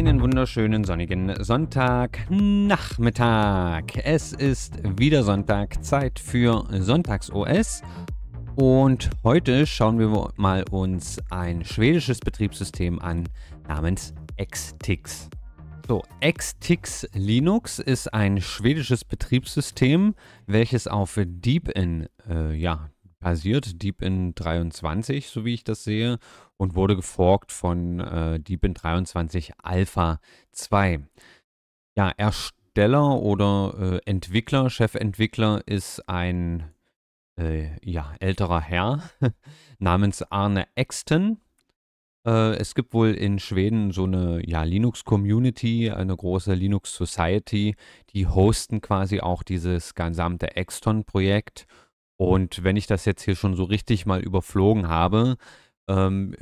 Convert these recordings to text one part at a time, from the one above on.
Einen wunderschönen sonnigen Sonntagnachmittag. Es ist wieder Sonntag, Zeit für Sonntags-OS. Und heute schauen wir mal uns ein schwedisches Betriebssystem an namens Xtix. So, Xtix Linux ist ein schwedisches Betriebssystem, welches auf Deepin äh, ja, basiert, Deepin 23, so wie ich das sehe, und wurde geforkt von äh, Deepin 23 Alpha 2. Ja, Ersteller oder äh, Entwickler, Chefentwickler ist ein äh, ja, älterer Herr namens Arne Exton. Äh, es gibt wohl in Schweden so eine ja, Linux-Community, eine große Linux-Society, die hosten quasi auch dieses gesamte Exton-Projekt. Und wenn ich das jetzt hier schon so richtig mal überflogen habe, ähm,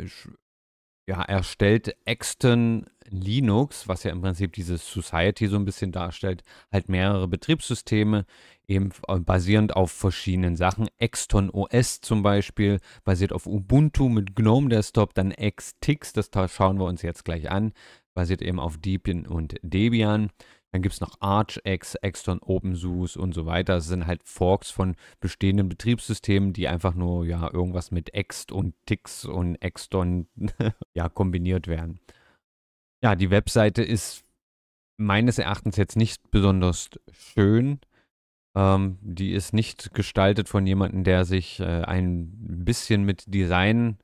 ja, erstellt Exton Linux, was ja im Prinzip dieses Society so ein bisschen darstellt, halt mehrere Betriebssysteme, eben äh, basierend auf verschiedenen Sachen. Exton OS zum Beispiel basiert auf Ubuntu mit GNOME Desktop, dann Xtix, das schauen wir uns jetzt gleich an, basiert eben auf Debian und Debian. Dann gibt es noch ArchX, Exton OpenSUSE und so weiter. Das sind halt Forks von bestehenden Betriebssystemen, die einfach nur ja irgendwas mit Ext und Tix und Exton ja, kombiniert werden. Ja, die Webseite ist meines Erachtens jetzt nicht besonders schön. Ähm, die ist nicht gestaltet von jemandem, der sich äh, ein bisschen mit Design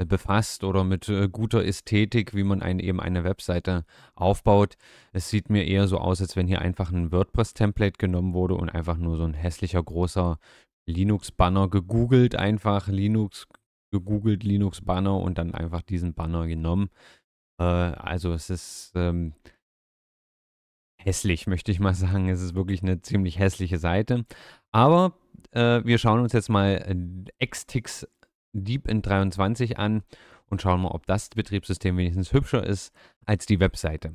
äh, befasst oder mit äh, guter Ästhetik, wie man ein, eben eine Webseite aufbaut. Es sieht mir eher so aus, als wenn hier einfach ein WordPress-Template genommen wurde und einfach nur so ein hässlicher großer Linux-Banner gegoogelt, einfach Linux gegoogelt, Linux-Banner und dann einfach diesen Banner genommen. Äh, also es ist ähm, hässlich, möchte ich mal sagen. Es ist wirklich eine ziemlich hässliche Seite. Aber äh, wir schauen uns jetzt mal äh, Xtix Deep in 23 an und schauen mal, ob das Betriebssystem wenigstens hübscher ist als die Webseite.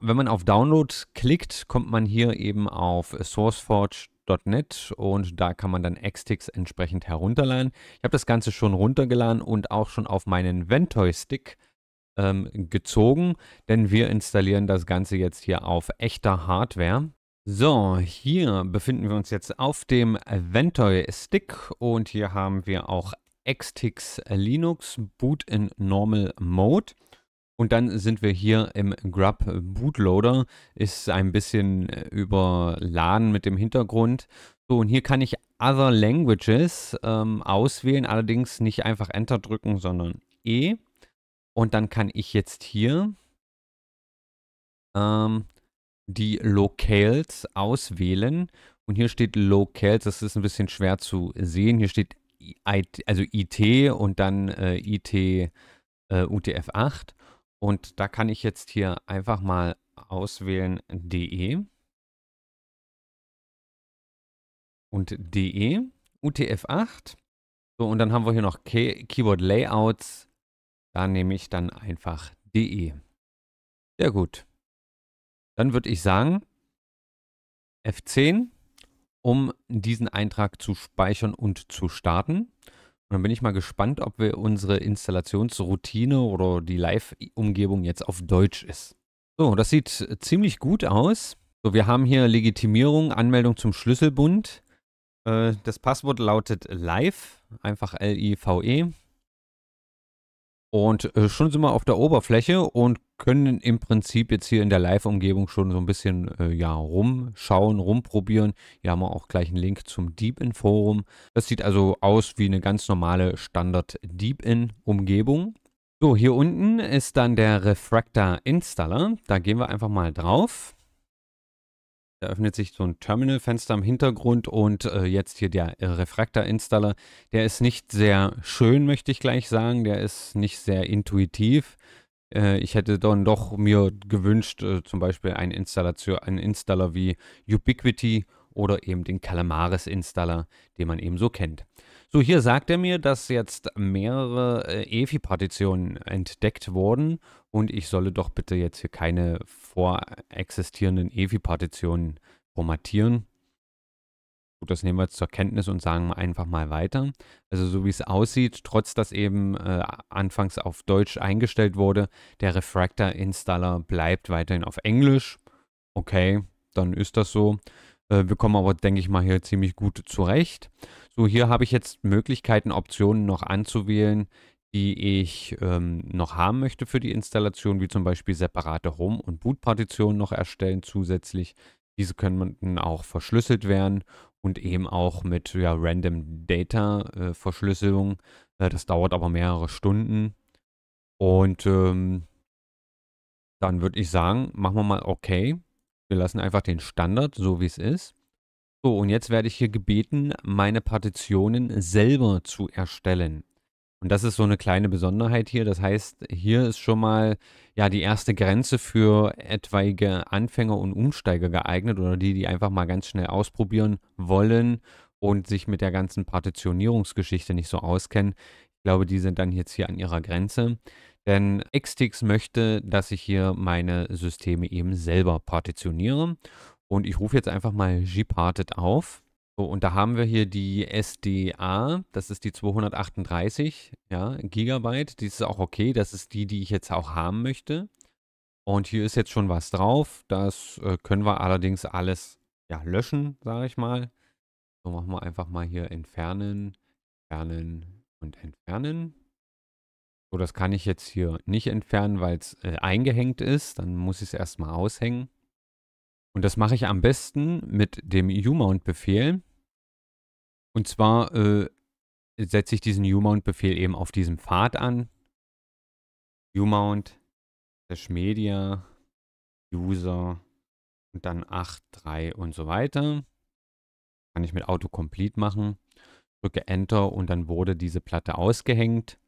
Wenn man auf Download klickt, kommt man hier eben auf sourceforge.net und da kann man dann Xtix entsprechend herunterladen. Ich habe das Ganze schon runtergeladen und auch schon auf meinen Ventoy-Stick ähm, gezogen, denn wir installieren das Ganze jetzt hier auf echter Hardware. So, hier befinden wir uns jetzt auf dem Ventoy-Stick und hier haben wir auch Xtix Linux Boot in Normal Mode. Und dann sind wir hier im Grub Bootloader. Ist ein bisschen äh, überladen mit dem Hintergrund. So, und hier kann ich Other Languages ähm, auswählen. Allerdings nicht einfach Enter drücken, sondern E. Und dann kann ich jetzt hier ähm, die Locales auswählen. Und hier steht Locales. Das ist ein bisschen schwer zu sehen. Hier steht IT, also IT und dann äh, IT äh, UTF-8. Und da kann ich jetzt hier einfach mal auswählen DE und DE UTF-8. So, und dann haben wir hier noch Key Keyword Layouts. Da nehme ich dann einfach DE. Sehr gut. Dann würde ich sagen, F10 um diesen Eintrag zu speichern und zu starten. Und dann bin ich mal gespannt, ob wir unsere Installationsroutine oder die Live-Umgebung jetzt auf Deutsch ist. So, das sieht ziemlich gut aus. So, wir haben hier Legitimierung, Anmeldung zum Schlüsselbund. Äh, das Passwort lautet live, einfach L-I-V-E. Und äh, schon sind wir auf der Oberfläche und können im Prinzip jetzt hier in der Live-Umgebung schon so ein bisschen äh, ja, rumschauen, rumprobieren. Hier haben wir auch gleich einen Link zum Deep-In-Forum. Das sieht also aus wie eine ganz normale Standard-Deep-In-Umgebung. So, hier unten ist dann der Refractor Installer. Da gehen wir einfach mal drauf. Da öffnet sich so ein Terminalfenster im Hintergrund und äh, jetzt hier der äh, refractor installer Der ist nicht sehr schön, möchte ich gleich sagen. Der ist nicht sehr intuitiv. Äh, ich hätte dann doch mir gewünscht, äh, zum Beispiel einen, Installation, einen Installer wie Ubiquity oder eben den Calamaris-Installer, den man eben so kennt. So, hier sagt er mir, dass jetzt mehrere äh, EFI-Partitionen entdeckt wurden und ich solle doch bitte jetzt hier keine vorexistierenden efi partitionen formatieren. Gut, das nehmen wir jetzt zur Kenntnis und sagen einfach mal weiter. Also so wie es aussieht, trotz dass eben äh, anfangs auf Deutsch eingestellt wurde, der Refractor-Installer bleibt weiterhin auf Englisch. Okay, dann ist das so. Äh, wir kommen aber, denke ich mal, hier ziemlich gut zurecht. So, hier habe ich jetzt Möglichkeiten, Optionen noch anzuwählen, die ich ähm, noch haben möchte für die Installation, wie zum Beispiel separate Home- und Boot-Partitionen noch erstellen zusätzlich. Diese können auch verschlüsselt werden und eben auch mit ja, Random Data äh, Verschlüsselung. Äh, das dauert aber mehrere Stunden. Und ähm, dann würde ich sagen, machen wir mal okay. Wir lassen einfach den Standard so, wie es ist. So, und jetzt werde ich hier gebeten, meine Partitionen selber zu erstellen. Und das ist so eine kleine Besonderheit hier. Das heißt, hier ist schon mal ja die erste Grenze für etwaige Anfänger und Umsteiger geeignet oder die, die einfach mal ganz schnell ausprobieren wollen und sich mit der ganzen Partitionierungsgeschichte nicht so auskennen. Ich glaube, die sind dann jetzt hier an ihrer Grenze. Denn Xtix möchte, dass ich hier meine Systeme eben selber partitioniere. Und ich rufe jetzt einfach mal gparted auf. So, und da haben wir hier die SDA, das ist die 238 ja, Gigabyte. Die ist auch okay, das ist die, die ich jetzt auch haben möchte. Und hier ist jetzt schon was drauf. Das äh, können wir allerdings alles ja, löschen, sage ich mal. So machen wir einfach mal hier entfernen, entfernen und entfernen. So, das kann ich jetzt hier nicht entfernen, weil es äh, eingehängt ist. Dann muss ich es erstmal aushängen. Und das mache ich am besten mit dem u mount befehl Und zwar äh, setze ich diesen u mount befehl eben auf diesem Pfad an. U-Mount, umount media user und dann 8.3 und so weiter. Kann ich mit Autocomplete machen. Drücke Enter und dann wurde diese Platte ausgehängt.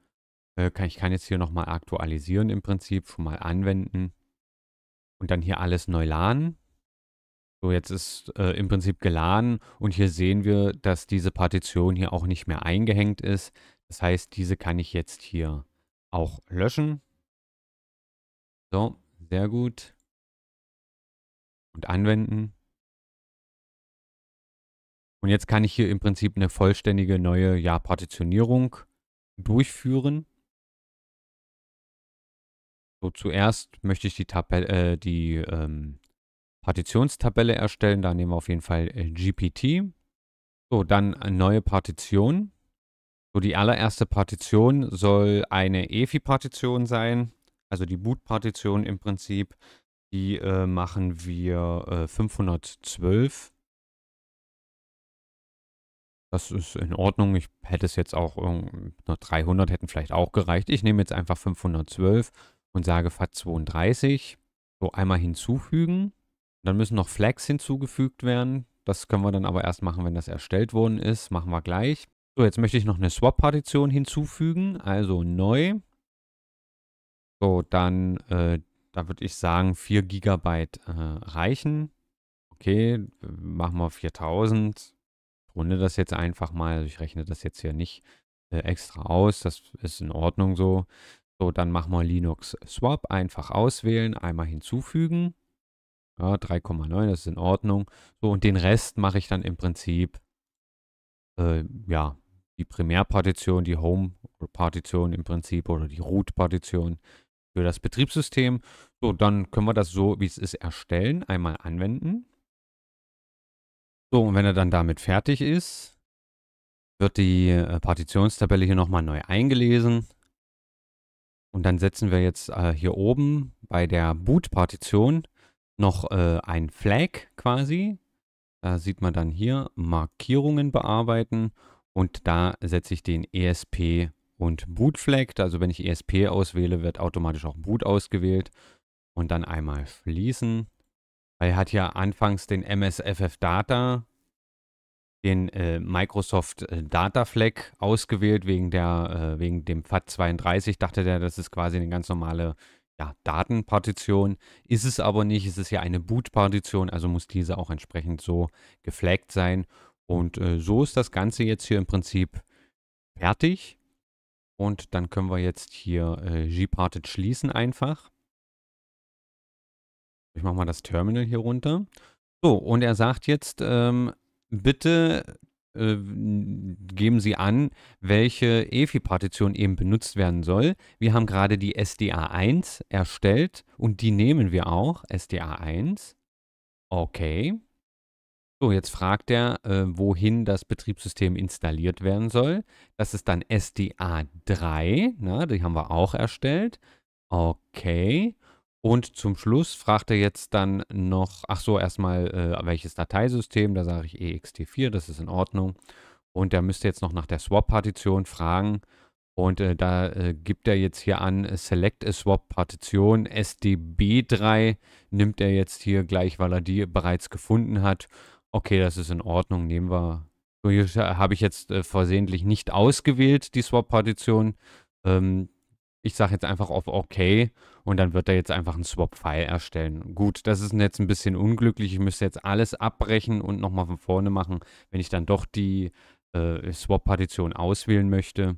Äh, kann, ich kann jetzt hier nochmal aktualisieren im Prinzip, schon mal anwenden. Und dann hier alles neu laden. So, jetzt ist äh, im Prinzip geladen und hier sehen wir, dass diese Partition hier auch nicht mehr eingehängt ist. Das heißt, diese kann ich jetzt hier auch löschen. So, sehr gut. Und anwenden. Und jetzt kann ich hier im Prinzip eine vollständige neue ja, Partitionierung durchführen. So, zuerst möchte ich die, Tab äh, die ähm, Partitionstabelle erstellen. Da nehmen wir auf jeden Fall äh, GPT. So, dann neue Partition. So, die allererste Partition soll eine EFI-Partition sein, also die Boot-Partition im Prinzip. Die äh, machen wir äh, 512. Das ist in Ordnung. Ich hätte es jetzt auch, noch 300 hätten vielleicht auch gereicht. Ich nehme jetzt einfach 512 und sage FAT32. So einmal hinzufügen. Dann müssen noch Flags hinzugefügt werden. Das können wir dann aber erst machen, wenn das erstellt worden ist. Machen wir gleich. So, jetzt möchte ich noch eine Swap-Partition hinzufügen. Also neu. So, dann, äh, da würde ich sagen, 4 GB äh, reichen. Okay, machen wir 4000. Runde das jetzt einfach mal. Also ich rechne das jetzt hier nicht äh, extra aus. Das ist in Ordnung so. So, dann machen wir Linux Swap. Einfach auswählen, einmal hinzufügen. Ja, 3,9, das ist in Ordnung. So, und den Rest mache ich dann im Prinzip, äh, ja, die Primärpartition, die Home-Partition im Prinzip oder die Root-Partition für das Betriebssystem. So, dann können wir das so, wie es ist, erstellen, einmal anwenden. So, und wenn er dann damit fertig ist, wird die äh, Partitionstabelle hier nochmal neu eingelesen. Und dann setzen wir jetzt äh, hier oben bei der Boot-Partition noch äh, ein Flag quasi. Da sieht man dann hier Markierungen bearbeiten und da setze ich den ESP und Boot Flag. Also wenn ich ESP auswähle, wird automatisch auch Boot ausgewählt und dann einmal fließen. er hat ja anfangs den MSFF Data, den äh, Microsoft äh, Data Flag ausgewählt wegen, der, äh, wegen dem FAT32. Dachte der, das ist quasi eine ganz normale ja, Datenpartition. Ist es aber nicht, es ist ja eine Boot-Partition, also muss diese auch entsprechend so geflaggt sein. Und äh, so ist das Ganze jetzt hier im Prinzip fertig. Und dann können wir jetzt hier äh, gparted schließen einfach. Ich mache mal das Terminal hier runter. So, und er sagt jetzt, ähm, bitte äh, geben Sie an, welche EFI-Partition eben benutzt werden soll. Wir haben gerade die SDA1 erstellt und die nehmen wir auch, SDA1. Okay. So, jetzt fragt er, äh, wohin das Betriebssystem installiert werden soll. Das ist dann SDA3, na, ne, die haben wir auch erstellt. Okay. Und zum Schluss fragt er jetzt dann noch, ach so, erstmal äh, welches Dateisystem, da sage ich ext4, das ist in Ordnung. Und er müsste jetzt noch nach der Swap-Partition fragen. Und äh, da äh, gibt er jetzt hier an Select a Swap Partition SDB3 nimmt er jetzt hier gleich, weil er die bereits gefunden hat. Okay, das ist in Ordnung, nehmen wir. So, hier habe ich jetzt äh, versehentlich nicht ausgewählt die Swap Partition. Ähm, ich sage jetzt einfach auf OK und dann wird er jetzt einfach einen Swap-File erstellen. Gut, das ist jetzt ein bisschen unglücklich. Ich müsste jetzt alles abbrechen und nochmal von vorne machen, wenn ich dann doch die äh, Swap-Partition auswählen möchte.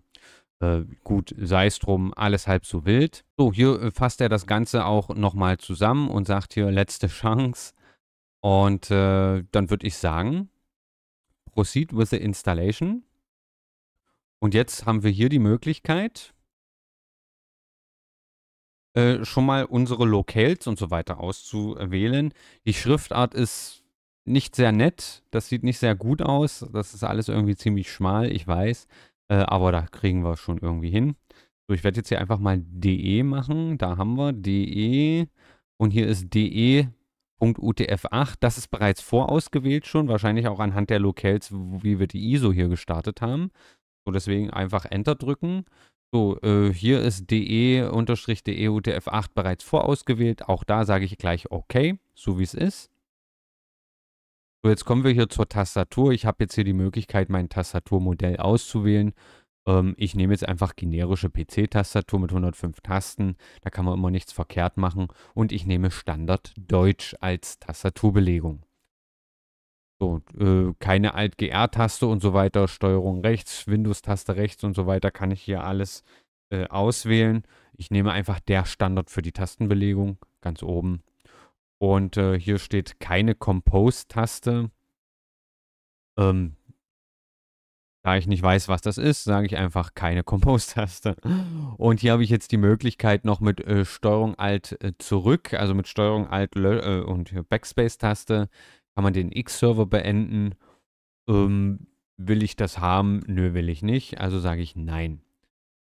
Äh, gut, sei es drum, alles halb so wild. So, hier äh, fasst er das Ganze auch nochmal zusammen und sagt hier letzte Chance. Und äh, dann würde ich sagen, proceed with the installation. Und jetzt haben wir hier die Möglichkeit, äh, schon mal unsere Locales und so weiter auszuwählen. Die Schriftart ist nicht sehr nett, das sieht nicht sehr gut aus, das ist alles irgendwie ziemlich schmal, ich weiß, äh, aber da kriegen wir schon irgendwie hin. So, ich werde jetzt hier einfach mal DE machen, da haben wir DE und hier ist DE .utf8. Das ist bereits vorausgewählt schon, wahrscheinlich auch anhand der Locales, wie wir die ISO hier gestartet haben. So deswegen einfach Enter drücken so, äh, hier ist de-deutf8 bereits vorausgewählt. Auch da sage ich gleich OK, so wie es ist. So, jetzt kommen wir hier zur Tastatur. Ich habe jetzt hier die Möglichkeit, mein Tastaturmodell auszuwählen. Ähm, ich nehme jetzt einfach generische PC-Tastatur mit 105 Tasten. Da kann man immer nichts verkehrt machen. Und ich nehme Standard Deutsch als Tastaturbelegung. So, äh, keine Alt-GR-Taste und so weiter, Steuerung rechts, Windows-Taste rechts und so weiter, kann ich hier alles äh, auswählen. Ich nehme einfach der Standard für die Tastenbelegung, ganz oben. Und äh, hier steht keine Compose-Taste. Ähm, da ich nicht weiß, was das ist, sage ich einfach keine Compose-Taste. Und hier habe ich jetzt die Möglichkeit noch mit äh, Steuerung Alt äh, zurück, also mit Steuerung Alt äh, und Backspace-Taste kann man den X-Server beenden? Ähm, will ich das haben? Nö, will ich nicht. Also sage ich nein.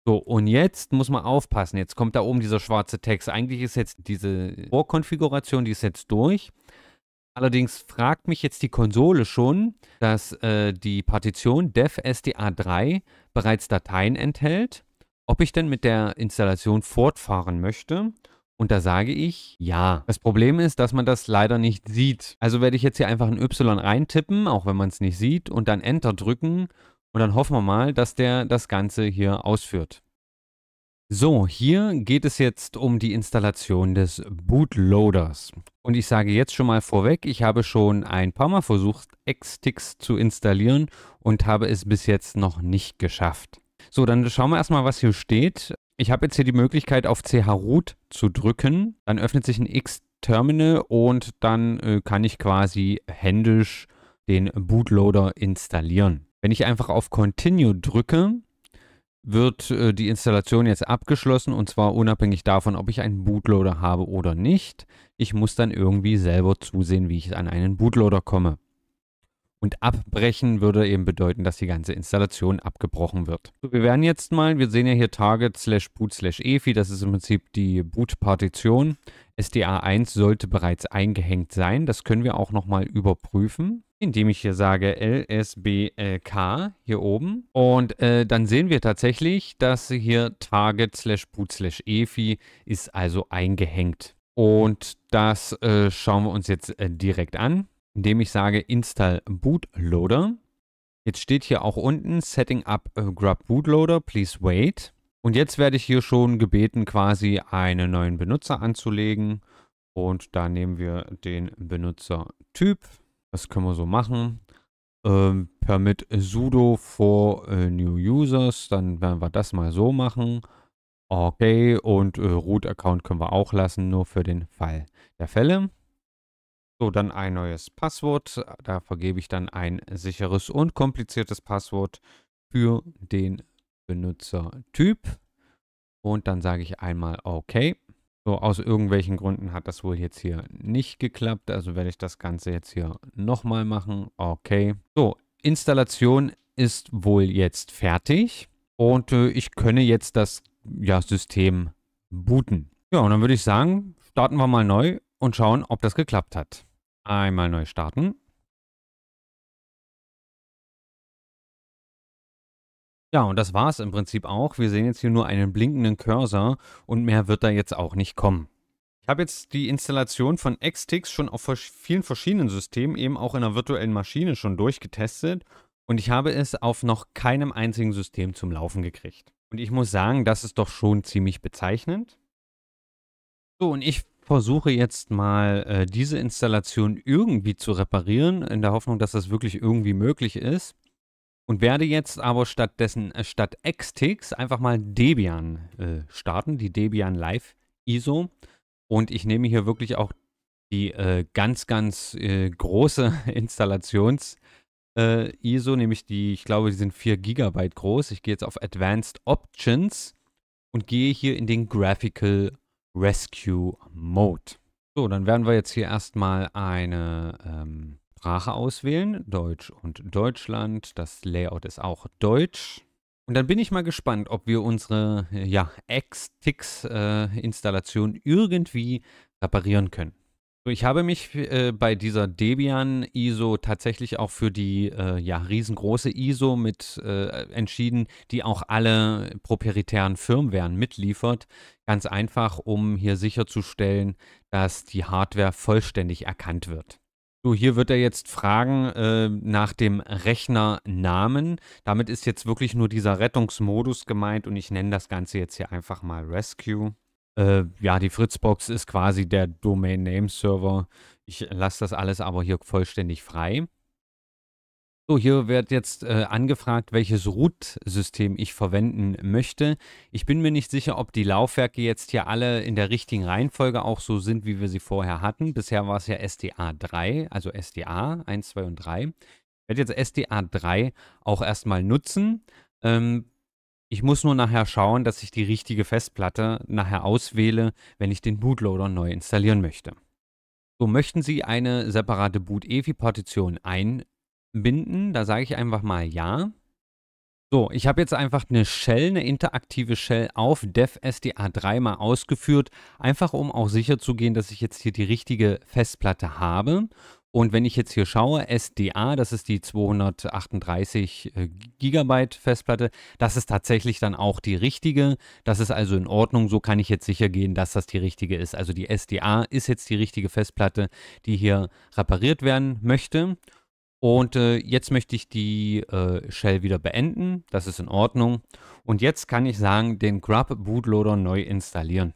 So, und jetzt muss man aufpassen. Jetzt kommt da oben dieser schwarze Text. Eigentlich ist jetzt diese Vorkonfiguration, die ist jetzt durch. Allerdings fragt mich jetzt die Konsole schon, dass äh, die Partition dev sda3 bereits Dateien enthält, ob ich denn mit der Installation fortfahren möchte und da sage ich ja. Das Problem ist, dass man das leider nicht sieht. Also werde ich jetzt hier einfach ein Y reintippen, auch wenn man es nicht sieht, und dann Enter drücken. Und dann hoffen wir mal, dass der das Ganze hier ausführt. So, hier geht es jetzt um die Installation des Bootloaders. Und ich sage jetzt schon mal vorweg, ich habe schon ein paar Mal versucht, Xtix zu installieren und habe es bis jetzt noch nicht geschafft. So, dann schauen wir erstmal, was hier steht. Ich habe jetzt hier die Möglichkeit, auf CH Root zu drücken. Dann öffnet sich ein X-Terminal und dann äh, kann ich quasi händisch den Bootloader installieren. Wenn ich einfach auf Continue drücke, wird äh, die Installation jetzt abgeschlossen und zwar unabhängig davon, ob ich einen Bootloader habe oder nicht. Ich muss dann irgendwie selber zusehen, wie ich an einen Bootloader komme. Und abbrechen würde eben bedeuten, dass die ganze Installation abgebrochen wird. So, wir werden jetzt mal, wir sehen ja hier target slash boot slash efi, das ist im Prinzip die Boot-Partition. SDA1 sollte bereits eingehängt sein. Das können wir auch nochmal überprüfen, indem ich hier sage lsblk hier oben. Und äh, dann sehen wir tatsächlich, dass hier target slash boot slash efi ist also eingehängt. Und das äh, schauen wir uns jetzt äh, direkt an indem ich sage install bootloader. Jetzt steht hier auch unten setting up grub bootloader, please wait. Und jetzt werde ich hier schon gebeten, quasi einen neuen Benutzer anzulegen. Und da nehmen wir den Benutzertyp. Das können wir so machen. Ähm, permit sudo for äh, new users. Dann werden wir das mal so machen. Okay, und äh, Root-Account können wir auch lassen, nur für den Fall der Fälle. So, dann ein neues Passwort. Da vergebe ich dann ein sicheres und kompliziertes Passwort für den Benutzertyp. Und dann sage ich einmal OK. So, aus irgendwelchen Gründen hat das wohl jetzt hier nicht geklappt. Also werde ich das Ganze jetzt hier nochmal machen. Okay. So, Installation ist wohl jetzt fertig. Und äh, ich könne jetzt das ja, System booten. Ja, und dann würde ich sagen, starten wir mal neu und schauen, ob das geklappt hat. Einmal neu starten. Ja, und das war es im Prinzip auch. Wir sehen jetzt hier nur einen blinkenden Cursor und mehr wird da jetzt auch nicht kommen. Ich habe jetzt die Installation von Xtix schon auf vielen verschiedenen Systemen, eben auch in einer virtuellen Maschine schon durchgetestet und ich habe es auf noch keinem einzigen System zum Laufen gekriegt. Und ich muss sagen, das ist doch schon ziemlich bezeichnend. So, und ich versuche jetzt mal äh, diese Installation irgendwie zu reparieren, in der Hoffnung, dass das wirklich irgendwie möglich ist. Und werde jetzt aber stattdessen äh, statt Xtix einfach mal Debian äh, starten, die Debian Live ISO. Und ich nehme hier wirklich auch die äh, ganz, ganz äh, große Installations- äh, ISO, nämlich die, ich glaube, die sind 4 GB groß. Ich gehe jetzt auf Advanced Options und gehe hier in den Graphical Rescue Mode. So, dann werden wir jetzt hier erstmal eine ähm, Sprache auswählen. Deutsch und Deutschland. Das Layout ist auch Deutsch. Und dann bin ich mal gespannt, ob wir unsere ja, X-Tix-Installation äh, irgendwie reparieren können. Ich habe mich äh, bei dieser Debian ISO tatsächlich auch für die äh, ja, riesengroße ISO mit äh, entschieden, die auch alle proprietären Firmware mitliefert. Ganz einfach, um hier sicherzustellen, dass die Hardware vollständig erkannt wird. So, hier wird er jetzt fragen äh, nach dem Rechnernamen. Damit ist jetzt wirklich nur dieser Rettungsmodus gemeint und ich nenne das Ganze jetzt hier einfach mal Rescue. Äh, ja, die Fritzbox ist quasi der Domain Name Server. Ich lasse das alles aber hier vollständig frei. So, hier wird jetzt äh, angefragt, welches Root-System ich verwenden möchte. Ich bin mir nicht sicher, ob die Laufwerke jetzt hier alle in der richtigen Reihenfolge auch so sind, wie wir sie vorher hatten. Bisher war es ja SDA 3, also SDA 1, 2 und 3. Ich werde jetzt SDA 3 auch erstmal nutzen. Ähm, ich muss nur nachher schauen, dass ich die richtige Festplatte nachher auswähle, wenn ich den Bootloader neu installieren möchte. So möchten Sie eine separate Boot-EFI-Partition einbinden, da sage ich einfach mal ja. So, ich habe jetzt einfach eine Shell, eine interaktive Shell auf dev SDA3 mal ausgeführt, einfach um auch sicherzugehen, dass ich jetzt hier die richtige Festplatte habe. Und wenn ich jetzt hier schaue, SDA, das ist die 238 äh, Gigabyte Festplatte, das ist tatsächlich dann auch die richtige. Das ist also in Ordnung, so kann ich jetzt sicher gehen, dass das die richtige ist. Also die SDA ist jetzt die richtige Festplatte, die hier repariert werden möchte. Und äh, jetzt möchte ich die äh, Shell wieder beenden, das ist in Ordnung. Und jetzt kann ich sagen, den Grub Bootloader neu installieren.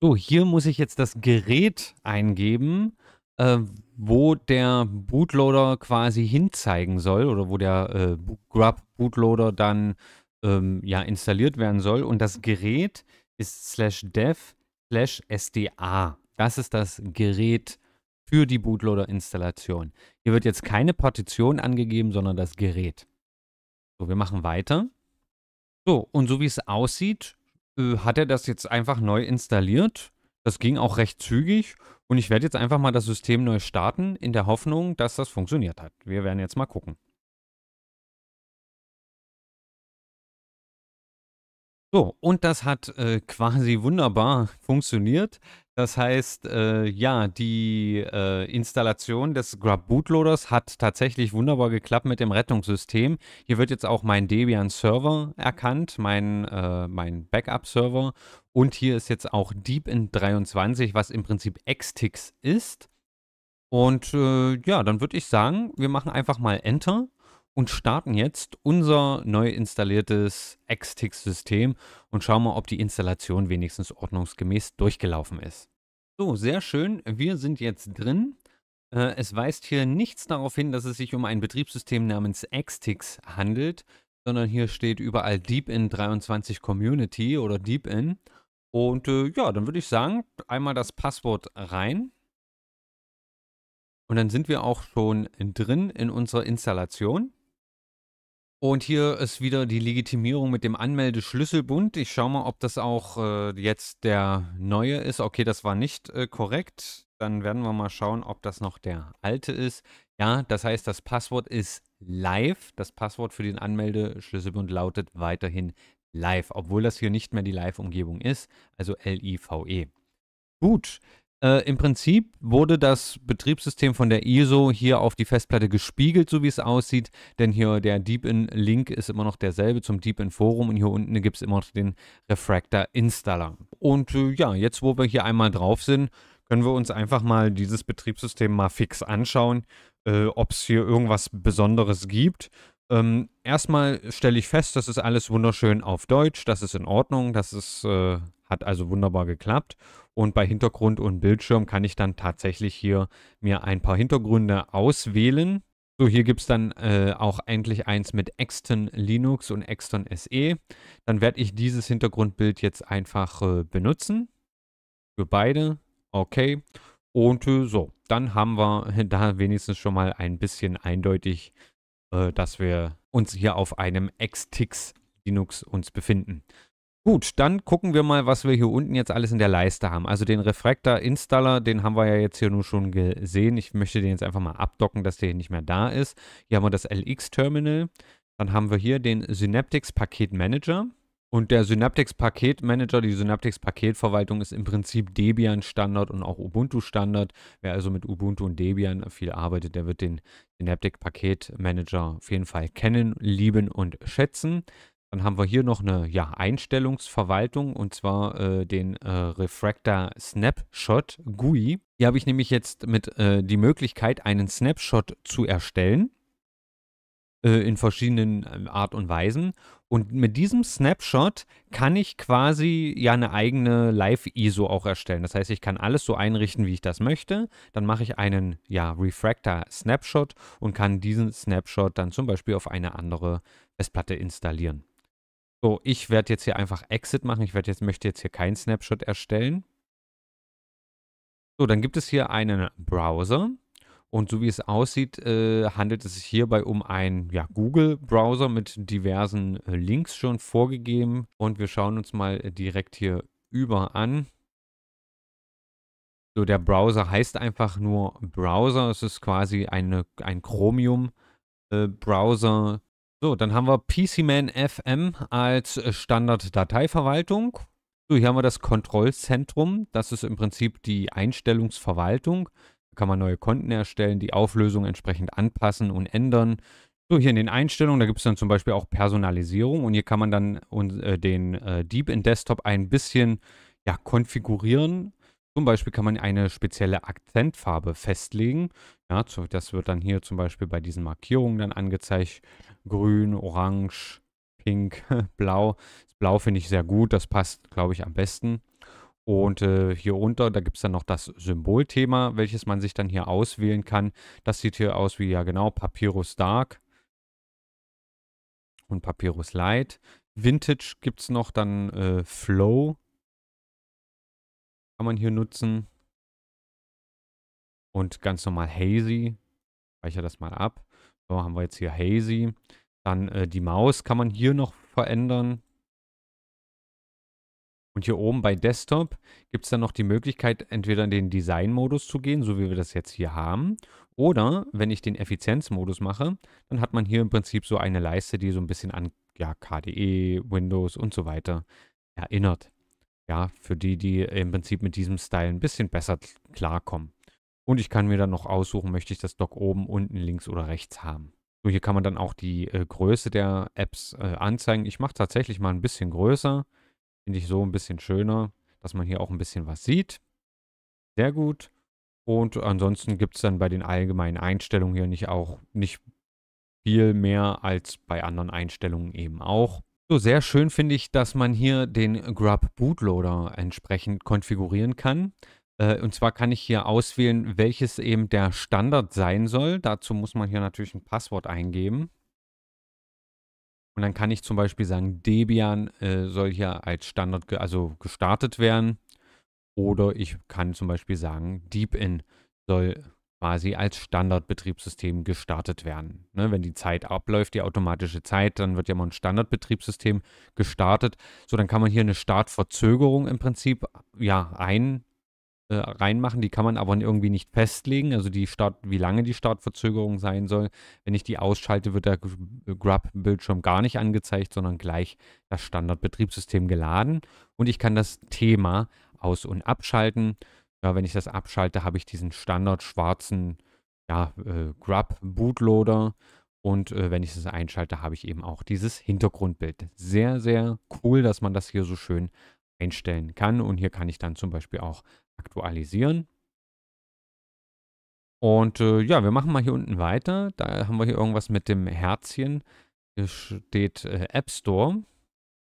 So, hier muss ich jetzt das Gerät eingeben, ähm, wo der Bootloader quasi hinzeigen soll oder wo der äh, Grub Bootloader dann ähm, ja, installiert werden soll. Und das Gerät ist slash dev slash SDA. Das ist das Gerät für die Bootloader-Installation. Hier wird jetzt keine Partition angegeben, sondern das Gerät. So, wir machen weiter. So, und so wie es aussieht, äh, hat er das jetzt einfach neu installiert. Das ging auch recht zügig und ich werde jetzt einfach mal das System neu starten, in der Hoffnung, dass das funktioniert hat. Wir werden jetzt mal gucken. So, und das hat äh, quasi wunderbar funktioniert. Das heißt, äh, ja, die äh, Installation des Grub Bootloaders hat tatsächlich wunderbar geklappt mit dem Rettungssystem. Hier wird jetzt auch mein Debian Server erkannt, mein, äh, mein Backup Server. Und hier ist jetzt auch Deepin23, was im Prinzip Xtix ist. Und äh, ja, dann würde ich sagen, wir machen einfach mal Enter und starten jetzt unser neu installiertes Xtix-System und schauen mal, ob die Installation wenigstens ordnungsgemäß durchgelaufen ist. So, sehr schön. Wir sind jetzt drin. Äh, es weist hier nichts darauf hin, dass es sich um ein Betriebssystem namens Xtix handelt, sondern hier steht überall Deepin 23 Community oder Deepin. Und äh, ja, dann würde ich sagen, einmal das Passwort rein. Und dann sind wir auch schon drin in unserer Installation. Und hier ist wieder die Legitimierung mit dem Anmeldeschlüsselbund. Ich schaue mal, ob das auch äh, jetzt der neue ist. Okay, das war nicht äh, korrekt. Dann werden wir mal schauen, ob das noch der alte ist. Ja, das heißt, das Passwort ist live. Das Passwort für den Anmeldeschlüsselbund lautet weiterhin live, obwohl das hier nicht mehr die Live-Umgebung ist, also L-I-V-E. Gut, äh, Im Prinzip wurde das Betriebssystem von der ISO hier auf die Festplatte gespiegelt, so wie es aussieht, denn hier der Deepin-Link ist immer noch derselbe zum Deepin-Forum und hier unten gibt es immer noch den Refractor-Installer. Und äh, ja, jetzt wo wir hier einmal drauf sind, können wir uns einfach mal dieses Betriebssystem mal fix anschauen, äh, ob es hier irgendwas Besonderes gibt. Ähm, erstmal stelle ich fest, das ist alles wunderschön auf Deutsch, das ist in Ordnung, das ist, äh, hat also wunderbar geklappt. Und bei Hintergrund und Bildschirm kann ich dann tatsächlich hier mir ein paar Hintergründe auswählen. So, hier gibt es dann äh, auch endlich eins mit Exton Linux und Exton SE. Dann werde ich dieses Hintergrundbild jetzt einfach äh, benutzen. Für beide. Okay. Und äh, so, dann haben wir da wenigstens schon mal ein bisschen eindeutig, äh, dass wir uns hier auf einem Xtix Linux uns befinden. Gut, dann gucken wir mal, was wir hier unten jetzt alles in der Leiste haben. Also den Refractor Installer, den haben wir ja jetzt hier nur schon gesehen. Ich möchte den jetzt einfach mal abdocken, dass der hier nicht mehr da ist. Hier haben wir das LX Terminal. Dann haben wir hier den Synaptics Paket Manager. Und der Synaptics Paket Manager, die Synaptics Paketverwaltung ist im Prinzip Debian Standard und auch Ubuntu Standard. Wer also mit Ubuntu und Debian viel arbeitet, der wird den Synaptic Paket Manager auf jeden Fall kennen, lieben und schätzen. Dann haben wir hier noch eine ja, Einstellungsverwaltung und zwar äh, den äh, Refractor Snapshot GUI. Hier habe ich nämlich jetzt mit äh, die Möglichkeit, einen Snapshot zu erstellen äh, in verschiedenen ähm, Art und Weisen. Und mit diesem Snapshot kann ich quasi ja eine eigene Live-ISO auch erstellen. Das heißt, ich kann alles so einrichten, wie ich das möchte. Dann mache ich einen ja, Refractor-Snapshot und kann diesen Snapshot dann zum Beispiel auf eine andere Festplatte installieren. So, ich werde jetzt hier einfach Exit machen. Ich jetzt, möchte jetzt hier keinen Snapshot erstellen. So, dann gibt es hier einen Browser. Und so wie es aussieht, äh, handelt es sich hierbei um einen ja, Google-Browser mit diversen äh, Links schon vorgegeben. Und wir schauen uns mal äh, direkt hier über an. So, der Browser heißt einfach nur Browser. Es ist quasi eine, ein Chromium-Browser, äh, so, dann haben wir PCMan FM als Standarddateiverwaltung. So, hier haben wir das Kontrollzentrum. Das ist im Prinzip die Einstellungsverwaltung. Da kann man neue Konten erstellen, die Auflösung entsprechend anpassen und ändern. So, hier in den Einstellungen, da gibt es dann zum Beispiel auch Personalisierung und hier kann man dann äh, den äh, Deep in Desktop ein bisschen ja, konfigurieren. Zum Beispiel kann man eine spezielle Akzentfarbe festlegen. Ja, das wird dann hier zum Beispiel bei diesen Markierungen dann angezeigt grün, orange, pink, blau. Das Blau finde ich sehr gut, das passt, glaube ich, am besten. Und äh, hier unter, da gibt es dann noch das Symbolthema, welches man sich dann hier auswählen kann. Das sieht hier aus wie, ja genau, Papyrus Dark und Papyrus Light. Vintage gibt es noch, dann äh, Flow kann man hier nutzen. Und ganz normal Hazy. Speichere das mal ab. So, haben wir jetzt hier Hazy. Dann äh, die Maus kann man hier noch verändern. Und hier oben bei Desktop gibt es dann noch die Möglichkeit, entweder in den Design-Modus zu gehen, so wie wir das jetzt hier haben. Oder wenn ich den Effizienz-Modus mache, dann hat man hier im Prinzip so eine Leiste, die so ein bisschen an ja, KDE, Windows und so weiter erinnert. Ja, für die, die im Prinzip mit diesem Style ein bisschen besser klarkommen. Und ich kann mir dann noch aussuchen, möchte ich das Dock oben, unten, links oder rechts haben. So, hier kann man dann auch die äh, Größe der Apps äh, anzeigen. Ich mache tatsächlich mal ein bisschen größer. Finde ich so ein bisschen schöner, dass man hier auch ein bisschen was sieht. Sehr gut. Und ansonsten gibt es dann bei den allgemeinen Einstellungen hier nicht auch nicht viel mehr als bei anderen Einstellungen eben auch. So, sehr schön finde ich, dass man hier den Grub Bootloader entsprechend konfigurieren kann. Äh, und zwar kann ich hier auswählen, welches eben der Standard sein soll. Dazu muss man hier natürlich ein Passwort eingeben. Und dann kann ich zum Beispiel sagen, Debian äh, soll hier als Standard ge also gestartet werden. Oder ich kann zum Beispiel sagen, Deepin soll quasi als Standardbetriebssystem gestartet werden. Ne, wenn die Zeit abläuft, die automatische Zeit, dann wird ja mal ein Standardbetriebssystem gestartet. So, dann kann man hier eine Startverzögerung im Prinzip ja, ein, äh, reinmachen. Die kann man aber irgendwie nicht festlegen, also die Start, wie lange die Startverzögerung sein soll. Wenn ich die ausschalte, wird der Grub-Bildschirm gar nicht angezeigt, sondern gleich das Standardbetriebssystem geladen. Und ich kann das Thema aus- und abschalten. Ja, wenn ich das abschalte, habe ich diesen standard schwarzen ja, äh, Grub-Bootloader. Und äh, wenn ich das einschalte, habe ich eben auch dieses Hintergrundbild. Sehr, sehr cool, dass man das hier so schön einstellen kann. Und hier kann ich dann zum Beispiel auch aktualisieren. Und äh, ja, wir machen mal hier unten weiter. Da haben wir hier irgendwas mit dem Herzchen. Hier steht äh, App Store.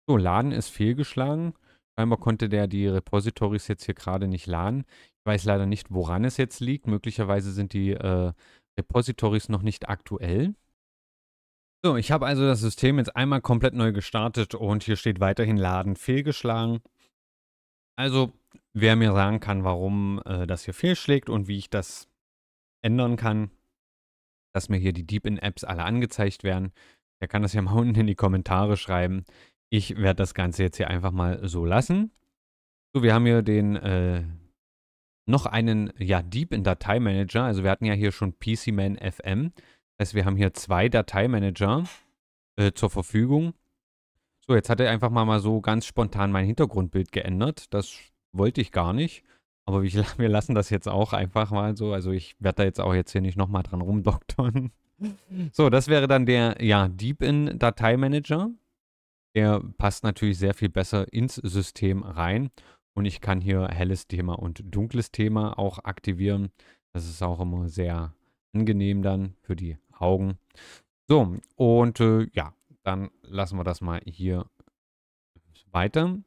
So, Laden ist fehlgeschlagen. Scheinbar konnte der die Repositories jetzt hier gerade nicht laden. Ich weiß leider nicht, woran es jetzt liegt. Möglicherweise sind die äh, Repositories noch nicht aktuell. So, ich habe also das System jetzt einmal komplett neu gestartet und hier steht weiterhin Laden fehlgeschlagen. Also wer mir sagen kann, warum äh, das hier fehlschlägt und wie ich das ändern kann, dass mir hier die Deep-In-Apps alle angezeigt werden, der kann das ja mal unten in die Kommentare schreiben. Ich werde das Ganze jetzt hier einfach mal so lassen. So, wir haben hier den äh, noch einen ja, Deep-In-Dateimanager. Also wir hatten ja hier schon PC-Man FM. Das heißt, wir haben hier zwei Dateimanager äh, zur Verfügung. So, jetzt hat er einfach mal, mal so ganz spontan mein Hintergrundbild geändert. Das wollte ich gar nicht. Aber ich, wir lassen das jetzt auch einfach mal so. Also ich werde da jetzt auch jetzt hier nicht nochmal dran rumdoktern. So, das wäre dann der, ja, Deep-In-Dateimanager. Der passt natürlich sehr viel besser ins System rein. Und ich kann hier helles Thema und dunkles Thema auch aktivieren. Das ist auch immer sehr angenehm dann für die Augen. So, und äh, ja, dann lassen wir das mal hier weiter.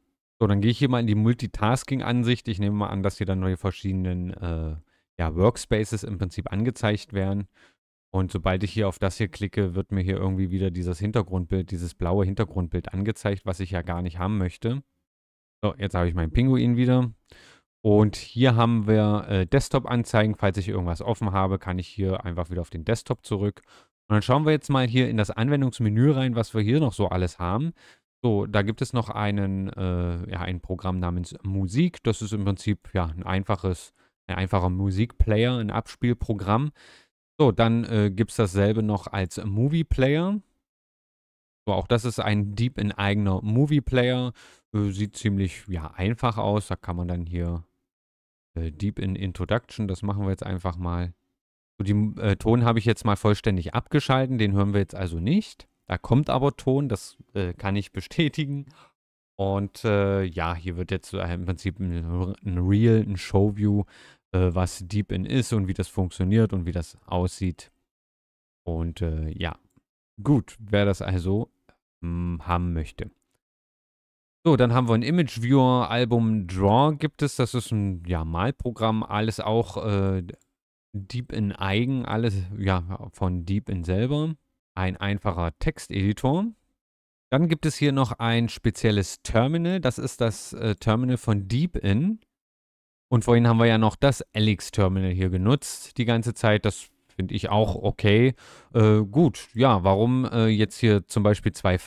So, dann gehe ich hier mal in die Multitasking-Ansicht. Ich nehme mal an, dass hier dann neue verschiedenen äh, ja, Workspaces im Prinzip angezeigt werden. Und sobald ich hier auf das hier klicke, wird mir hier irgendwie wieder dieses Hintergrundbild, dieses blaue Hintergrundbild angezeigt, was ich ja gar nicht haben möchte. So, jetzt habe ich meinen Pinguin wieder. Und hier haben wir äh, Desktop-Anzeigen. Falls ich irgendwas offen habe, kann ich hier einfach wieder auf den Desktop zurück. Und dann schauen wir jetzt mal hier in das Anwendungsmenü rein, was wir hier noch so alles haben. So, da gibt es noch einen, äh, ja, ein Programm namens Musik. Das ist im Prinzip ja ein einfaches, ein einfacher Musikplayer, ein Abspielprogramm. So, dann äh, gibt es dasselbe noch als Movie Player. So, auch das ist ein Deep in eigener Movie Player. Äh, sieht ziemlich ja, einfach aus. Da kann man dann hier äh, Deep in Introduction, das machen wir jetzt einfach mal. So, den äh, Ton habe ich jetzt mal vollständig abgeschalten, den hören wir jetzt also nicht. Da kommt aber Ton, das äh, kann ich bestätigen. Und äh, ja, hier wird jetzt äh, im Prinzip ein, ein Real, ein Showview, äh, was Deep In ist und wie das funktioniert und wie das aussieht. Und äh, ja, gut, wer das also mh, hm, haben möchte. So, dann haben wir ein Image Viewer Album Draw gibt es. Das ist ein ja, Malprogramm, alles auch äh, Deep In eigen, alles ja von Deep In selber ein einfacher Texteditor. Dann gibt es hier noch ein spezielles Terminal. Das ist das äh, Terminal von Deepin. Und vorhin haben wir ja noch das Alex-Terminal hier genutzt die ganze Zeit. Das finde ich auch okay. Äh, gut, ja, warum äh, jetzt hier zum Beispiel zwei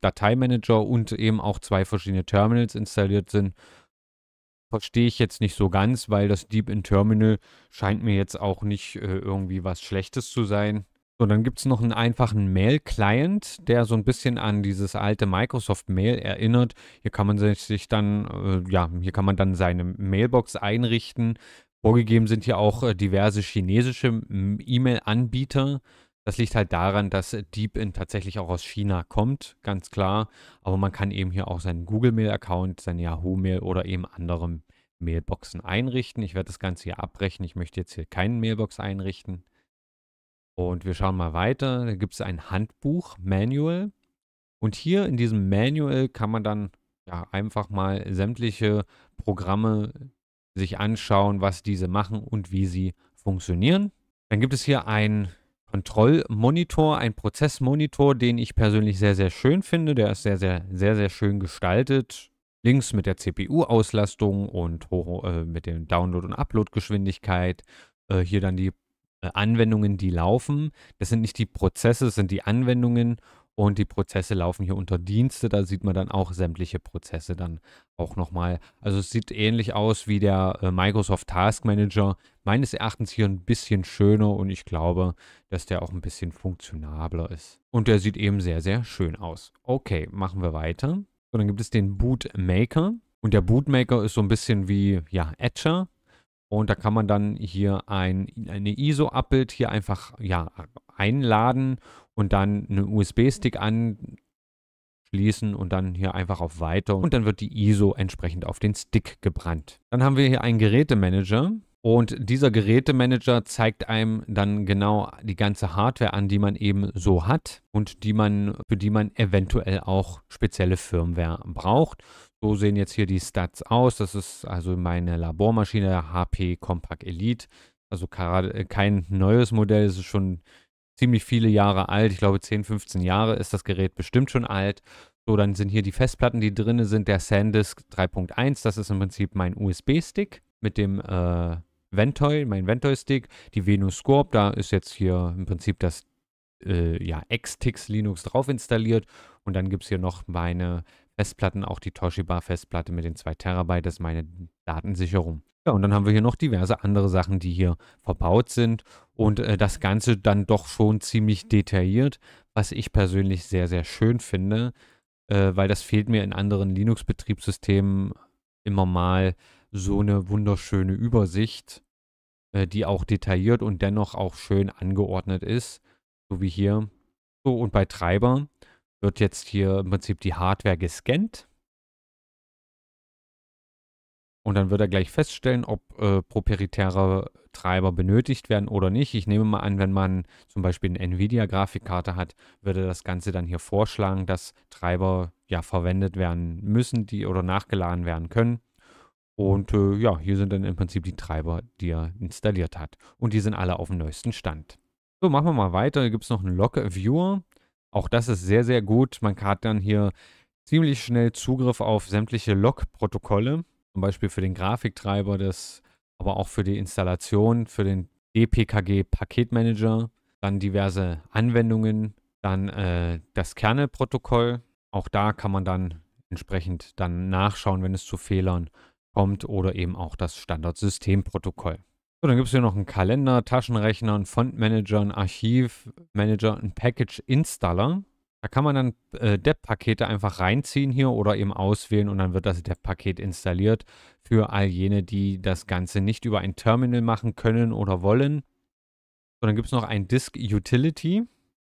Dateimanager und eben auch zwei verschiedene Terminals installiert sind, verstehe ich jetzt nicht so ganz, weil das deepin Terminal scheint mir jetzt auch nicht äh, irgendwie was Schlechtes zu sein. So, dann gibt es noch einen einfachen Mail-Client, der so ein bisschen an dieses alte Microsoft Mail erinnert. Hier kann man sich dann, äh, ja, hier kann man dann seine Mailbox einrichten. Vorgegeben sind hier auch äh, diverse chinesische hm, E-Mail-Anbieter. Das liegt halt daran, dass Deepin tatsächlich auch aus China kommt, ganz klar. Aber man kann eben hier auch seinen Google-Mail-Account, seine Yahoo-Mail oder eben andere Mailboxen einrichten. Ich werde das Ganze hier abbrechen. Ich möchte jetzt hier keinen Mailbox einrichten. Und wir schauen mal weiter. Da gibt es ein Handbuch, Manual. Und hier in diesem Manual kann man dann ja, einfach mal sämtliche Programme sich anschauen, was diese machen und wie sie funktionieren. Dann gibt es hier einen Kontrollmonitor, einen Prozessmonitor, den ich persönlich sehr, sehr schön finde. Der ist sehr, sehr, sehr, sehr schön gestaltet. Links mit der CPU-Auslastung und hoch, äh, mit dem Download- und Upload-Geschwindigkeit. Äh, hier dann die äh, Anwendungen, die laufen. Das sind nicht die Prozesse, das sind die Anwendungen und die Prozesse laufen hier unter Dienste. Da sieht man dann auch sämtliche Prozesse dann auch nochmal. Also es sieht ähnlich aus wie der äh, Microsoft Task Manager. Meines Erachtens hier ein bisschen schöner und ich glaube, dass der auch ein bisschen funktionabler ist. Und der sieht eben sehr, sehr schön aus. Okay, machen wir weiter. So, dann gibt es den Bootmaker. Und der Bootmaker ist so ein bisschen wie, ja, Etcher und da kann man dann hier ein, eine ISO-Abbild hier einfach ja, einladen und dann einen USB-Stick anschließen und dann hier einfach auf Weiter. Und dann wird die ISO entsprechend auf den Stick gebrannt. Dann haben wir hier einen Gerätemanager. Und dieser Gerätemanager zeigt einem dann genau die ganze Hardware an, die man eben so hat und die man, für die man eventuell auch spezielle Firmware braucht. So sehen jetzt hier die Stats aus. Das ist also meine Labormaschine HP Compact Elite. Also äh, kein neues Modell, es ist schon ziemlich viele Jahre alt. Ich glaube 10, 15 Jahre ist das Gerät bestimmt schon alt. So, dann sind hier die Festplatten, die drin sind. Der SanDisk 3.1, das ist im Prinzip mein USB-Stick mit dem äh, Ventoy, mein Ventoy-Stick. Die Venus Scorp, da ist jetzt hier im Prinzip das äh, ja, Xtix Linux drauf installiert. Und dann gibt es hier noch meine Festplatten, auch die Toshiba-Festplatte mit den 2 Terabyte, das ist meine Datensicherung. Ja, und dann haben wir hier noch diverse andere Sachen, die hier verbaut sind und äh, das Ganze dann doch schon ziemlich detailliert, was ich persönlich sehr, sehr schön finde, äh, weil das fehlt mir in anderen Linux-Betriebssystemen immer mal so eine wunderschöne Übersicht, äh, die auch detailliert und dennoch auch schön angeordnet ist, so wie hier. So, und bei Treiber wird jetzt hier im Prinzip die Hardware gescannt. Und dann wird er gleich feststellen, ob äh, proprietäre Treiber benötigt werden oder nicht. Ich nehme mal an, wenn man zum Beispiel eine NVIDIA-Grafikkarte hat, würde das Ganze dann hier vorschlagen, dass Treiber ja verwendet werden müssen, die oder nachgeladen werden können. Und äh, ja, hier sind dann im Prinzip die Treiber, die er installiert hat. Und die sind alle auf dem neuesten Stand. So, machen wir mal weiter. Hier gibt es noch einen Log-Viewer. Auch das ist sehr, sehr gut. Man hat dann hier ziemlich schnell Zugriff auf sämtliche Log-Protokolle, zum Beispiel für den Grafiktreiber, des, aber auch für die Installation, für den DPKG-Paketmanager, e dann diverse Anwendungen, dann äh, das Kernel-Protokoll. Auch da kann man dann entsprechend dann nachschauen, wenn es zu Fehlern kommt oder eben auch das Standardsystemprotokoll. So, dann gibt es hier noch einen Kalender, Taschenrechner, einen Fontmanager, einen Archivmanager, einen Package-Installer. Da kann man dann äh, Dev-Pakete einfach reinziehen hier oder eben auswählen und dann wird das depp paket installiert für all jene, die das Ganze nicht über ein Terminal machen können oder wollen. So, dann gibt es noch ein Disk Utility.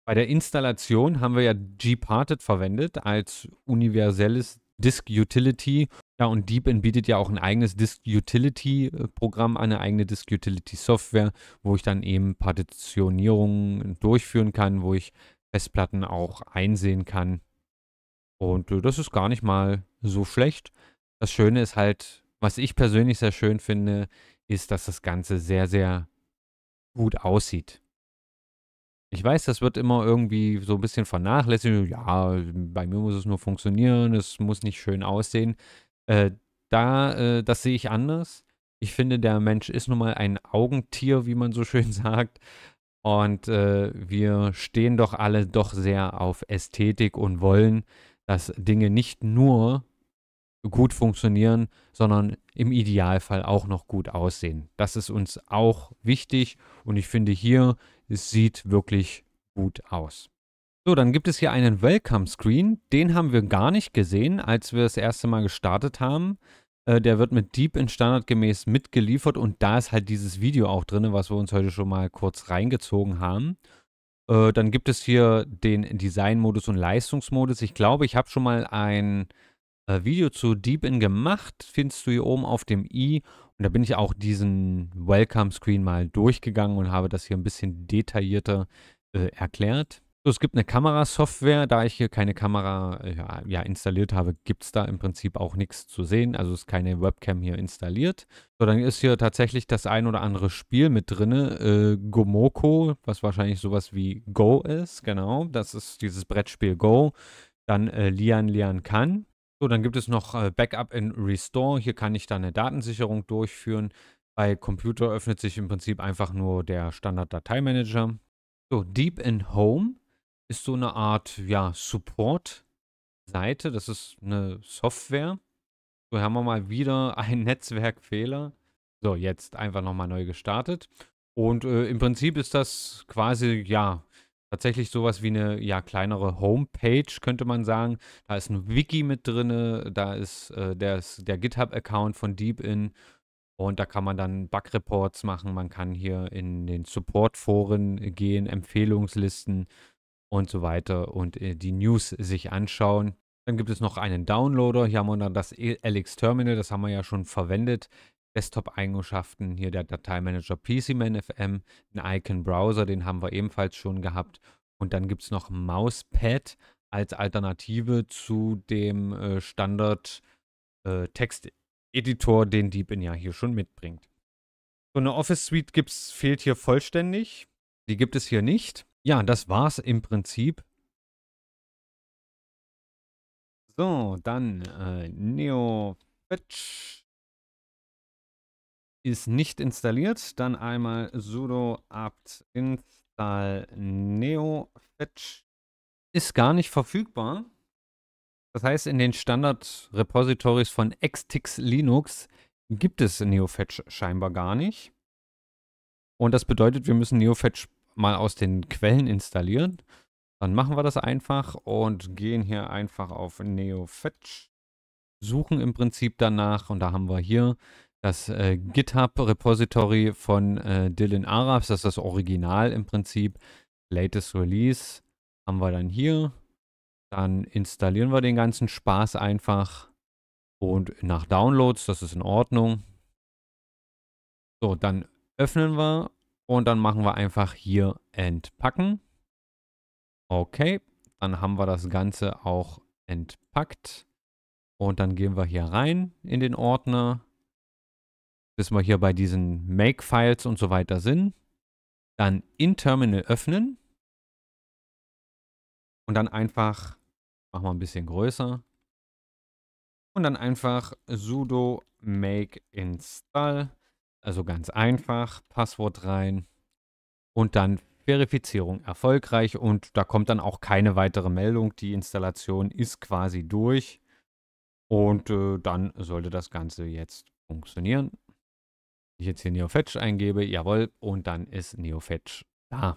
Bei der Installation haben wir ja gparted verwendet als universelles Disk Utility ja, und Deepin bietet ja auch ein eigenes Disk-Utility-Programm, eine eigene Disk-Utility-Software, wo ich dann eben Partitionierungen durchführen kann, wo ich Festplatten auch einsehen kann. Und äh, das ist gar nicht mal so schlecht. Das Schöne ist halt, was ich persönlich sehr schön finde, ist, dass das Ganze sehr, sehr gut aussieht. Ich weiß, das wird immer irgendwie so ein bisschen vernachlässigt. Ja, bei mir muss es nur funktionieren, es muss nicht schön aussehen. Äh, da, äh, das sehe ich anders. Ich finde, der Mensch ist nun mal ein Augentier, wie man so schön sagt. Und äh, wir stehen doch alle doch sehr auf Ästhetik und wollen, dass Dinge nicht nur gut funktionieren, sondern im Idealfall auch noch gut aussehen. Das ist uns auch wichtig und ich finde hier, es sieht wirklich gut aus. So, dann gibt es hier einen Welcome-Screen. Den haben wir gar nicht gesehen, als wir das erste Mal gestartet haben. Äh, der wird mit Deep in standardgemäß mitgeliefert und da ist halt dieses Video auch drin, was wir uns heute schon mal kurz reingezogen haben. Äh, dann gibt es hier den Design-Modus und Leistungsmodus. Ich glaube, ich habe schon mal ein äh, Video zu Deep in gemacht. Findest du hier oben auf dem i. Und da bin ich auch diesen Welcome-Screen mal durchgegangen und habe das hier ein bisschen detaillierter äh, erklärt. So, es gibt eine Kamerasoftware. Da ich hier keine Kamera äh, ja, ja installiert habe, gibt es da im Prinzip auch nichts zu sehen. Also ist keine Webcam hier installiert. So, dann ist hier tatsächlich das ein oder andere Spiel mit drin. Äh, Gomoko, was wahrscheinlich sowas wie Go ist. Genau, das ist dieses Brettspiel Go. Dann äh, Lian Lian Kan. So, dann gibt es noch äh, Backup in Restore. Hier kann ich dann eine Datensicherung durchführen. Bei Computer öffnet sich im Prinzip einfach nur der Standard-Dateimanager. So, Deep in Home ist so eine Art, ja, Support-Seite. Das ist eine Software. So haben wir mal wieder einen Netzwerkfehler. So, jetzt einfach nochmal neu gestartet. Und äh, im Prinzip ist das quasi, ja, tatsächlich sowas wie eine, ja, kleinere Homepage, könnte man sagen. Da ist ein Wiki mit drin, da ist äh, der, der GitHub-Account von Deepin. Und da kann man dann Bug-Reports machen, man kann hier in den Support-Foren gehen, Empfehlungslisten und so weiter und äh, die News sich anschauen. Dann gibt es noch einen Downloader. Hier haben wir dann das e, LX Terminal, das haben wir ja schon verwendet. Desktop-Eigenschaften, hier der Dateimanager PCManFM, ein Icon-Browser, den haben wir ebenfalls schon gehabt. Und dann gibt es noch Mousepad als Alternative zu dem äh, Standard-Texteditor, äh, den Deepin ja hier schon mitbringt. So eine Office Suite fehlt hier vollständig. Die gibt es hier nicht. Ja, das war's im Prinzip. So, dann äh, Neo Fetch ist nicht installiert. Dann einmal sudo apt install neo fetch ist gar nicht verfügbar. Das heißt, in den Standard-Repositories von Xtix Linux gibt es NeoFetch scheinbar gar nicht. Und das bedeutet, wir müssen NeoFetch mal aus den Quellen installieren. Dann machen wir das einfach und gehen hier einfach auf NeoFetch, suchen im Prinzip danach und da haben wir hier das äh, GitHub-Repository von äh, Dylan Arabs, das ist das Original im Prinzip. Latest Release haben wir dann hier. Dann installieren wir den ganzen Spaß einfach und nach Downloads, das ist in Ordnung. So, dann öffnen wir und dann machen wir einfach hier entpacken. Okay, dann haben wir das Ganze auch entpackt. Und dann gehen wir hier rein in den Ordner, bis wir hier bei diesen Make-Files und so weiter sind. Dann in Terminal öffnen. Und dann einfach, machen wir ein bisschen größer. Und dann einfach sudo make install also ganz einfach, Passwort rein und dann Verifizierung erfolgreich und da kommt dann auch keine weitere Meldung. Die Installation ist quasi durch und äh, dann sollte das Ganze jetzt funktionieren. Ich jetzt hier NeoFetch eingebe, jawohl, und dann ist NeoFetch da.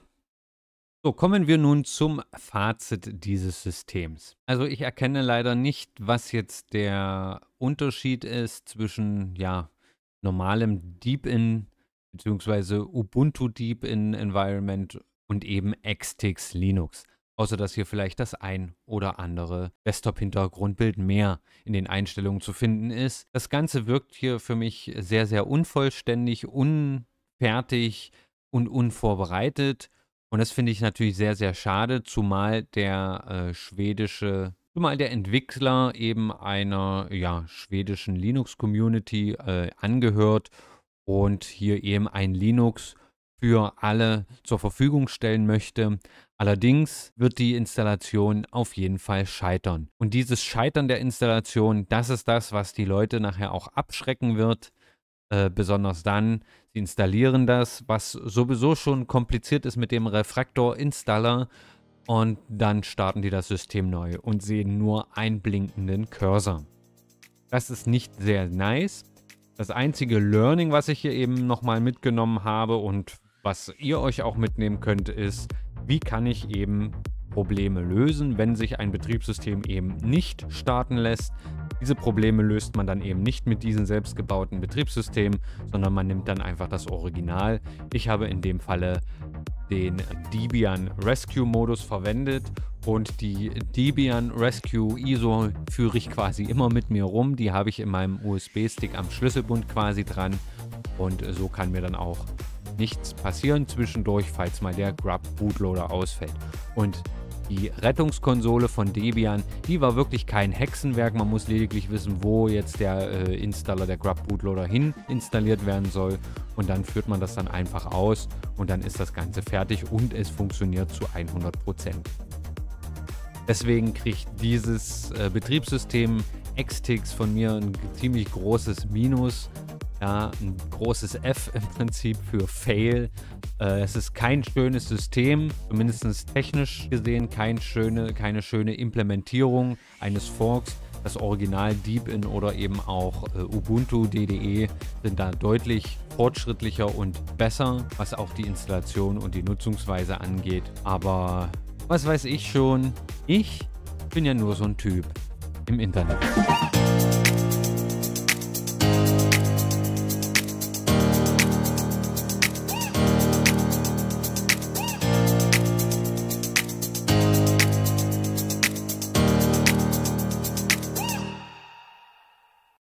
So, kommen wir nun zum Fazit dieses Systems. Also ich erkenne leider nicht, was jetzt der Unterschied ist zwischen, ja, normalem Deep-In bzw. Ubuntu Deep-In-Environment und eben Xtix Linux. Außer dass hier vielleicht das ein oder andere Desktop-Hintergrundbild mehr in den Einstellungen zu finden ist. Das Ganze wirkt hier für mich sehr, sehr unvollständig, unfertig und unvorbereitet. Und das finde ich natürlich sehr, sehr schade, zumal der äh, schwedische zumal der Entwickler eben einer ja, schwedischen Linux-Community äh, angehört und hier eben ein Linux für alle zur Verfügung stellen möchte. Allerdings wird die Installation auf jeden Fall scheitern. Und dieses Scheitern der Installation, das ist das, was die Leute nachher auch abschrecken wird. Äh, besonders dann, sie installieren das, was sowieso schon kompliziert ist mit dem Refraktor-Installer und dann starten die das System neu und sehen nur einen blinkenden Cursor. Das ist nicht sehr nice. Das einzige Learning, was ich hier eben nochmal mitgenommen habe und was ihr euch auch mitnehmen könnt, ist, wie kann ich eben Probleme lösen, wenn sich ein Betriebssystem eben nicht starten lässt. Diese Probleme löst man dann eben nicht mit diesen selbstgebauten Betriebssystemen, sondern man nimmt dann einfach das Original. Ich habe in dem Falle den Debian Rescue Modus verwendet und die Debian Rescue ISO führe ich quasi immer mit mir rum. Die habe ich in meinem USB-Stick am Schlüsselbund quasi dran und so kann mir dann auch nichts passieren zwischendurch, falls mal der Grub Bootloader ausfällt. Und die Rettungskonsole von Debian, die war wirklich kein Hexenwerk. Man muss lediglich wissen, wo jetzt der äh, Installer, der Grub Bootloader hin installiert werden soll. Und dann führt man das dann einfach aus und dann ist das Ganze fertig und es funktioniert zu 100%. Deswegen kriegt dieses äh, Betriebssystem Xtix von mir ein ziemlich großes Minus, ja, ein großes F im Prinzip für Fail. Äh, es ist kein schönes System, zumindest technisch gesehen kein schöne, keine schöne Implementierung eines Forks. Das Original Deepin oder eben auch äh, Ubuntu DDE sind da deutlich fortschrittlicher und besser, was auch die Installation und die Nutzungsweise angeht. Aber was weiß ich schon, ich bin ja nur so ein Typ im Internet.